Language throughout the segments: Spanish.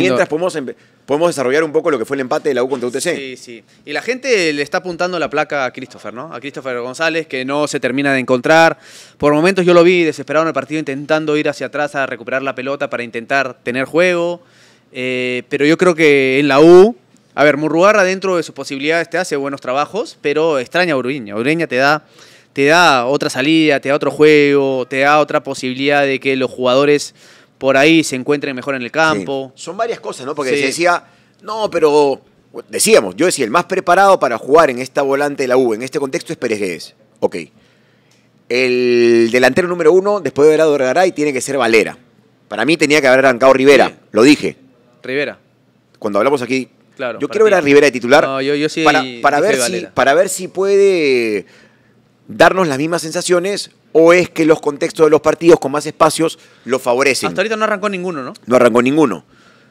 Mientras podemos, desarrollar un poco lo que fue el empate de la U contra UTC. Sí, sí. Y la gente le está apuntando la placa a Christopher, ¿no? A Christopher González, que no se termina de encontrar. Por momentos yo lo vi desesperado en el partido, intentando ir hacia atrás a recuperar la pelota para intentar tener juego. Eh, pero yo creo que en la U a ver, Murrugarra dentro de sus posibilidades te hace buenos trabajos, pero extraña a Uriña. te da, te da otra salida, te da otro juego, te da otra posibilidad de que los jugadores por ahí se encuentren mejor en el campo. Son varias cosas, ¿no? Porque se decía, no, pero decíamos, yo decía, el más preparado para jugar en esta volante de la U, en este contexto, es Pérez Guedes. Ok. El delantero número uno, después de a y tiene que ser Valera. Para mí tenía que haber arrancado Rivera, lo dije. Rivera. Cuando hablamos aquí, claro, yo quiero ver a Rivera de titular no, yo, sí ver para ver si puede darnos las mismas sensaciones ¿O es que los contextos de los partidos con más espacios lo favorecen? Hasta ahorita no arrancó ninguno, ¿no? No arrancó ninguno.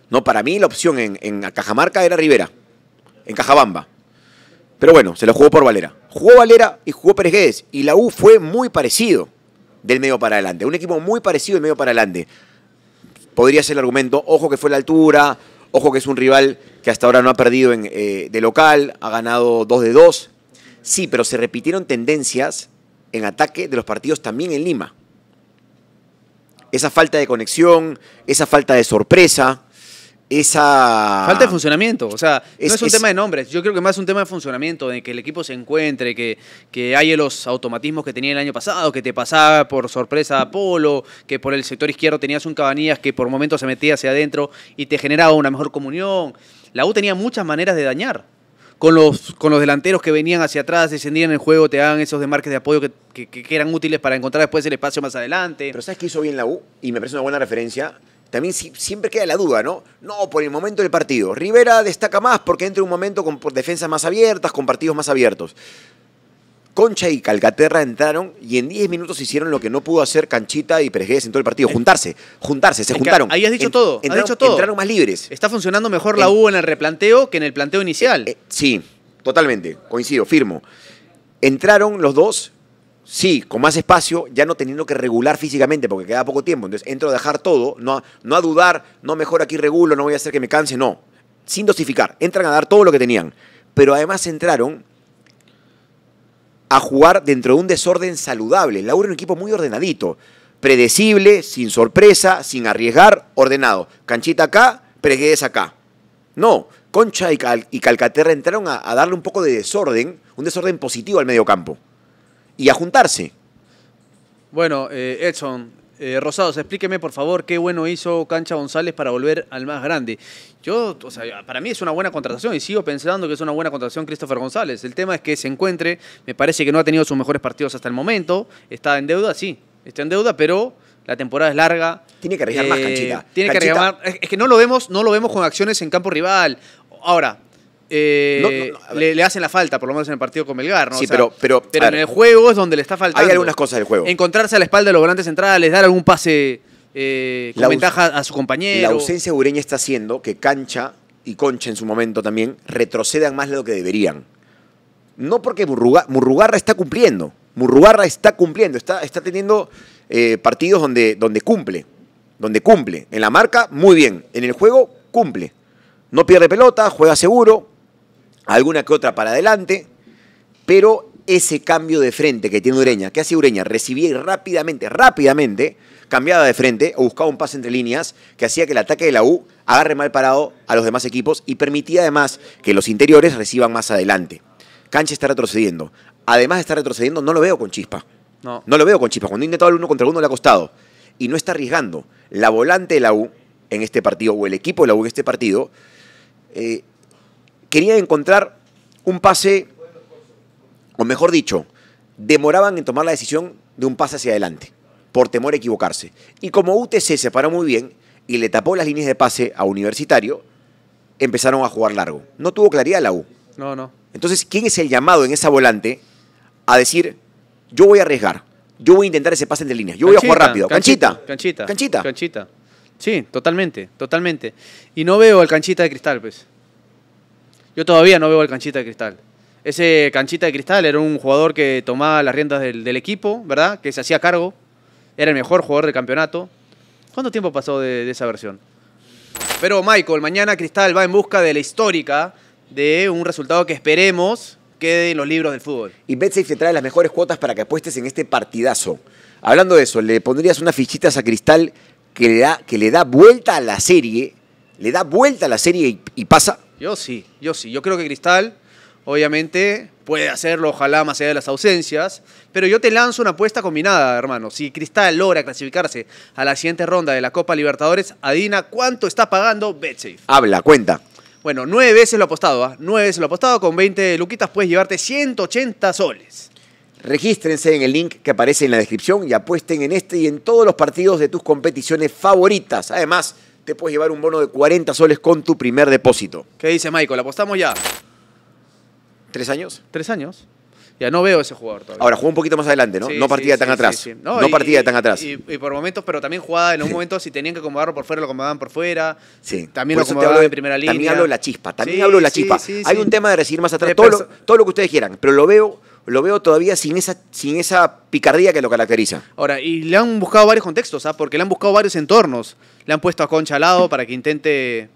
No, para mí la opción en, Cajamarca era Rivera, en Cajabamba. Pero bueno, se lo jugó por Valera. Jugó Valera y jugó Pérez Guedes. Y la U fue muy parecido del medio para adelante. Un equipo muy parecido del medio para adelante. Podría ser el argumento, ojo que fue la altura, ojo que es un rival que hasta ahora no ha perdido en, eh, de local, ha ganado 2 de 2. Sí, pero se repitieron tendencias en ataque de los partidos también en Lima. Esa falta de conexión, esa falta de sorpresa, esa... Falta de funcionamiento, o sea, no es un tema de nombres, yo creo que más es un tema de funcionamiento, de que el equipo se encuentre, que, que haya los automatismos que tenía el año pasado, que te pasaba por sorpresa a Polo, que por el sector izquierdo tenías un Cabanillas que por momentos se metía hacia adentro y te generaba una mejor comunión. La U tenía muchas maneras de dañar, con los, con los delanteros que venían hacia atrás, descendían el juego, te daban esos desmarques de apoyo que, eran útiles para encontrar después el espacio más adelante. Pero ¿sabes qué hizo bien la U? Y me parece una buena referencia también siempre queda la duda, ¿no? No, por el momento del partido. Rivera destaca más porque entra un momento con defensas más abiertas, con partidos más abiertos. Concha y Calcaterra entraron y en 10 minutos hicieron lo que no pudo hacer Canchita y Pérez en todo el partido, juntarse, juntarse, se juntaron. Ahí has dicho todo, entraron, todo. Entraron más libres. Está funcionando mejor la U en el replanteo que en el planteo inicial. Eh, eh, sí, totalmente, coincido, firmo. Entraron los dos, sí, con más espacio, ya no teniendo que regular físicamente porque queda poco tiempo. Entonces entro a dejar todo, no no a dudar, no mejor aquí regulo, no voy a hacer que me canse, no. Sin dosificar, entran a dar todo lo que tenían. Pero además entraron a jugar dentro de un desorden saludable. Laura es un equipo muy ordenadito, predecible, sin sorpresa, sin arriesgar, ordenado. Canchita acá, preguedes acá. No, Concha y, y Calcaterra entraron a, darle un poco de desorden, un desorden positivo al medio campo y a juntarse. Bueno, eh, Edson, eh, Rosados, explíqueme por favor qué bueno hizo Cancha González para volver al más grande. Yo, o sea, para mí es una buena contratación y sigo pensando que es una buena contratación Christopher González. El tema es que se encuentre, me parece que no ha tenido sus mejores partidos hasta el momento, está en deuda, sí, está en deuda, pero la temporada es larga. Tiene que arriesgar más eh, canchita. Tiene que es que no lo vemos, no lo vemos con acciones en campo rival. Ahora, eh, le, hacen la falta, por lo menos en el partido con Melgar, ¿no? Sí, pero, pero, en el juego es donde le está faltando. Hay algunas cosas del juego. Encontrarse a la espalda de los volantes centrales, dar algún pase eh, con la ventaja a su compañero. La ausencia de Ureña está haciendo que Cancha y Concha en su momento también retrocedan más de lo que deberían. No porque Murrugarra está cumpliendo. Murrugarra está cumpliendo, está, está teniendo eh, partidos donde, donde cumple. Donde cumple. En la marca, muy bien. En el juego, cumple. No pierde pelota, juega seguro, alguna que otra para adelante, pero ese cambio de frente que tiene Ureña, que hace Ureña, recibía rápidamente, rápidamente, cambiaba de frente o buscaba un pase entre líneas que hacía que el ataque de la U agarre mal parado a los demás equipos y permitía además que los interiores reciban más adelante. Cancha está retrocediendo. Además de estar retrocediendo, no lo veo con chispa. No. no lo veo con chispa. Cuando he intentado el uno contra uno le ha costado. Y no está arriesgando. La volante de la U en este partido, o el equipo de la U en este partido, eh, querían encontrar un pase, o mejor dicho, demoraban en tomar la decisión de un pase hacia adelante, por temor a equivocarse. Y como UTC se paró muy bien y le tapó las líneas de pase a Universitario, empezaron a jugar largo. No tuvo claridad la U. No, no. Entonces, ¿quién es el llamado en esa volante a decir, yo voy a arriesgar, yo voy a intentar ese pase entre líneas, yo voy a jugar rápido? Canchita. Canchita. canchita. Sí, totalmente, totalmente. Y no veo al canchita de cristal, pues. Yo todavía no veo el canchita de cristal. Ese canchita de cristal era un jugador que tomaba las riendas del, equipo, ¿verdad? Que se hacía cargo. Era el mejor jugador del campeonato. ¿Cuánto tiempo pasó de, esa versión? Pero Michael, mañana Cristal va en busca de la histórica, de un resultado que esperemos quede en los libros del fútbol. Y BetSafe te trae las mejores cuotas para que apuestes en este partidazo. Hablando de eso, ¿le pondrías unas fichitas a Cristal que le da, que le da vuelta a la serie? ¿Le da vuelta a la serie y pasa? Yo sí, yo sí. Yo creo que Cristal, obviamente, puede hacerlo, ojalá más allá de las ausencias. Pero yo te lanzo una apuesta combinada, hermano. Si Cristal logra clasificarse a la siguiente ronda de la Copa Libertadores, adina cuánto está pagando BetSafe. Habla, cuenta. Bueno, nueve veces lo apostado, ¿ah? ¿eh? Nueve veces lo apostado, con 20 luquitas puedes llevarte 180 soles. Regístrense en el link que aparece en la descripción y apuesten en este y en todos los partidos de tus competiciones favoritas. Además, te puedes llevar un bono de 40 soles con tu primer depósito. ¿Qué dice Michael? ¿Apostamos ya? ¿Tres años? Tres años. Ya no veo ese jugador todavía. Ahora jugó un poquito más adelante, ¿no? no partía tan atrás. No, partía tan atrás. Y, por momentos, pero también jugaba en un momento, si tenían que acomodarlo por fuera, lo acomodaban por fuera. Sí. También lo acomodaban de, en primera línea. También hablo de la chispa. También hablo de la chispa. Hay un tema de recibir más atrás. todo lo que ustedes quieran, pero lo veo lo veo todavía sin esa, sin esa picardía que lo caracteriza. Ahora, y le han buscado varios contextos, ¿ah? porque le han buscado varios entornos. Le han puesto a Concha al lado para que intente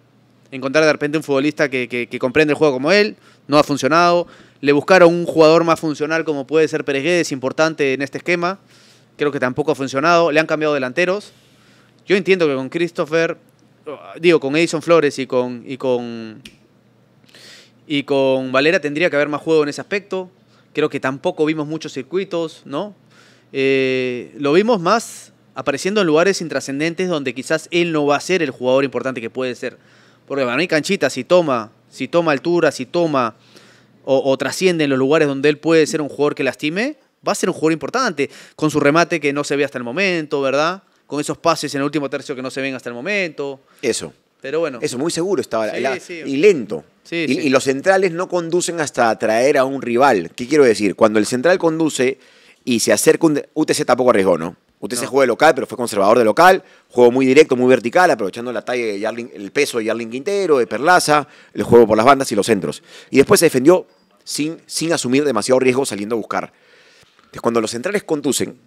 encontrar de repente un futbolista que, comprende el juego como él. No ha funcionado. Le buscaron un jugador más funcional como puede ser Pérez Guedes, importante en este esquema. Creo que tampoco ha funcionado. Le han cambiado delanteros. Yo entiendo que con Christopher, digo, con Edison Flores y con, y con, y con Valera tendría que haber más juego en ese aspecto creo que tampoco vimos muchos circuitos, ¿no? Eh, lo vimos más apareciendo en lugares intrascendentes donde quizás él no va a ser el jugador importante que puede ser. Porque para mí Canchita, si toma, si toma altura, si toma o, trasciende en los lugares donde él puede ser un jugador que lastime, va a ser un jugador importante. Con su remate que no se ve hasta el momento, ¿verdad? Con esos pases en el último tercio que no se ven hasta el momento. Eso. Pero bueno. Eso, muy seguro estaba. Sí, Y lento y, los centrales no conducen hasta atraer a un rival. ¿Qué quiero decir? Cuando el central conduce y se acerca un... UTC tampoco arriesgó, ¿no? UTC jugó de local, pero fue conservador de local. juego muy directo, muy vertical, aprovechando la talla de el peso de Yarlin Quintero, de Perlaza, el juego por las bandas y los centros. Y después se defendió sin, sin asumir demasiado riesgo saliendo a buscar. Entonces, cuando los centrales conducen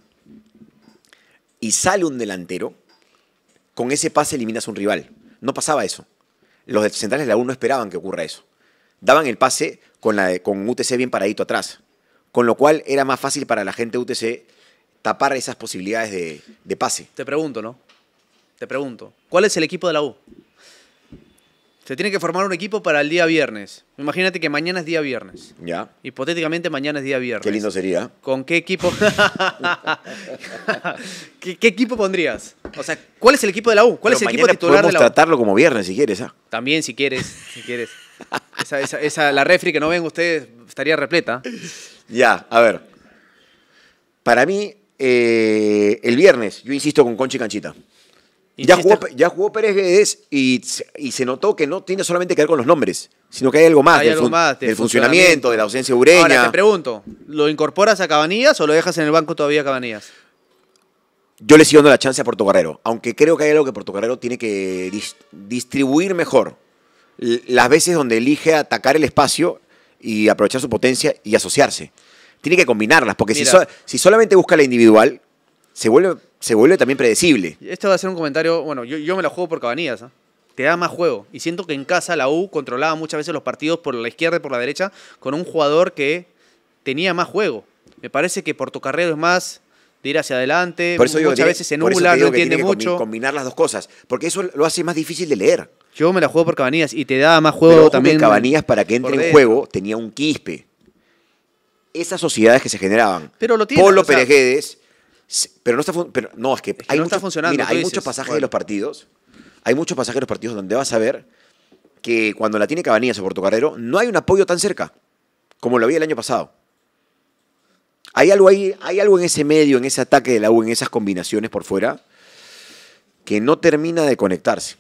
y sale un delantero, con ese pase eliminas a un rival. No pasaba eso los centrales de la U no esperaban que ocurra eso. Daban el pase con, con UTC bien paradito atrás, con lo cual era más fácil para la gente de UTC tapar esas posibilidades de, de pase. Te pregunto, ¿no? Te pregunto, ¿cuál es el equipo de la U? Se tiene que formar un equipo para el día viernes. Imagínate que mañana es día viernes. Ya. Hipotéticamente mañana es día viernes. Qué lindo sería. ¿Con qué equipo? ¿Qué, equipo pondrías? O sea, ¿cuál es el equipo de la U? ¿Cuál es el equipo de la tratarlo como viernes si quieres. ¿ah? También si quieres, si quieres. Esa, la refri que no ven ustedes estaría repleta. Ya, a ver. Para mí, eh, el viernes, yo insisto con Conchi Canchita. Ya jugó, Pérez Guedes y, se notó que no tiene solamente que ver con los nombres, sino que hay algo más, del, funcionamiento, de la ausencia ureña. Ahora te pregunto, ¿lo incorporas a Cabanillas o lo dejas en el banco todavía a Cabanillas? Yo le sigo dando la chance a Portocarrero, aunque creo que hay algo que Guerrero tiene que distribuir mejor. Las veces donde elige atacar el espacio y aprovechar su potencia y asociarse. Tiene que combinarlas, porque si solamente busca la individual, se vuelve se vuelve también predecible. Esto va a ser un comentario, bueno, yo, me la juego por Cabanillas, ¿ah? te da más juego. Y siento que en casa la U controlaba muchas veces los partidos por la izquierda y por la derecha con un jugador que tenía más juego. Me parece que Portocarrero es más de ir hacia adelante, por eso muchas veces se nubla, no entiende mucho. combinar las dos cosas, porque eso lo hace más difícil de leer. Yo me la juego por Cabanillas y te da más juego Pero también. Cabanillas para que entre en juego tenía un quispe. Esas sociedades que se generaban. Pero lo tiene, Polo pero no está pero, no, que, funcionando. hay muchos pasajes de los partidos. Hay muchos pasajes de partidos donde vas a ver que cuando la tiene Cabanillas o carrero no hay un apoyo tan cerca como lo había el año pasado. Hay algo ahí, hay algo en ese medio, en ese ataque de la U, en esas combinaciones por fuera que no termina de conectarse,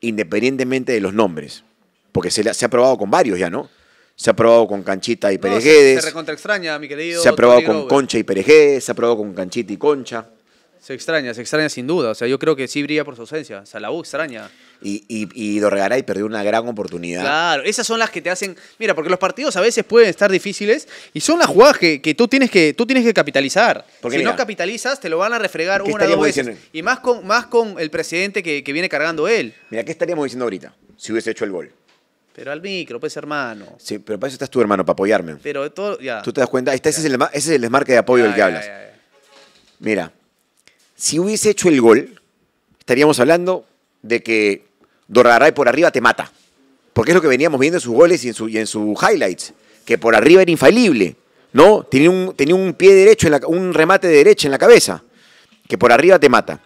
independientemente de los nombres, porque se, se ha probado con varios ya, ¿no? se ha probado con Canchita y Perejedes. se, recontra extraña, mi querido. Se ha probado con Concha y Perejedes, se ha probado con Canchita y Concha. Se extraña, se extraña sin duda. O sea, yo creo que sí brilla por su ausencia. O la extraña. Y, y, y perdió una gran oportunidad. Claro, esas son las que te hacen. Mira, porque los partidos a veces pueden estar difíciles y son las jugadas que, tú, tienes que tú tienes que capitalizar. Porque si no capitalizas, te lo van a refregar una o dos veces. Y más con, más con el presidente que, que viene cargando él. Mira, ¿qué estaríamos diciendo ahorita si hubiese hecho el gol? Pero al micro, pues hermano. Sí, pero para eso estás tu hermano, para apoyarme. Pero todo, ya. Tú te das cuenta, este ese, es el, ese desmarque de apoyo del que hablas. Mira, si hubiese hecho el gol, estaríamos hablando de que Dorraray por arriba te mata. Porque es lo que veníamos viendo en sus goles y en, su, sus highlights. Que por arriba era infalible. ¿No? Tenía un, tenía un pie derecho, en la, un remate de derecha en la cabeza. Que por arriba te mata.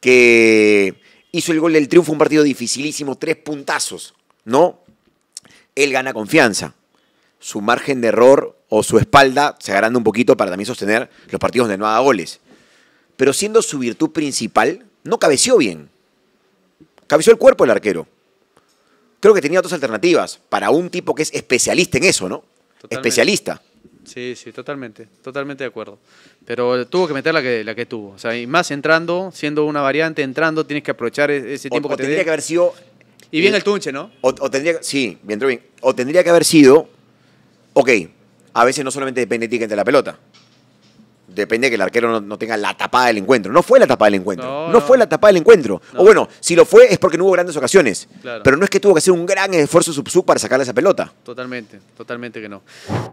Que hizo el gol del triunfo, un partido dificilísimo, tres puntazos. ¿no? Él gana confianza. Su margen de error o su espalda se agranda un poquito para también sostener los partidos de no goles. Pero siendo su virtud principal, no cabeció bien. Cabeció el cuerpo el arquero. Creo que tenía otras alternativas para un tipo que es especialista en eso, ¿no? Especialista. Sí, sí, totalmente, totalmente de acuerdo. Pero tuvo que meter la que, la que tuvo. O sea, y más entrando, siendo una variante, entrando, tienes que aprovechar e-, ese tiempo o, que tendría que haber sido y bien eh, el Tunche, ¿no? O, tendría, sí, bien, bien. O tendría que haber sido, ok, a veces no solamente depende de ti que entre la pelota. Depende de que el arquero no, tenga la tapada del encuentro. No fue la tapada del encuentro. No, fue la tapada del encuentro. O bueno, si lo fue es porque no hubo grandes ocasiones. Pero no es que tuvo que hacer un gran esfuerzo sub-sub para sacarle esa pelota. Totalmente, totalmente que no.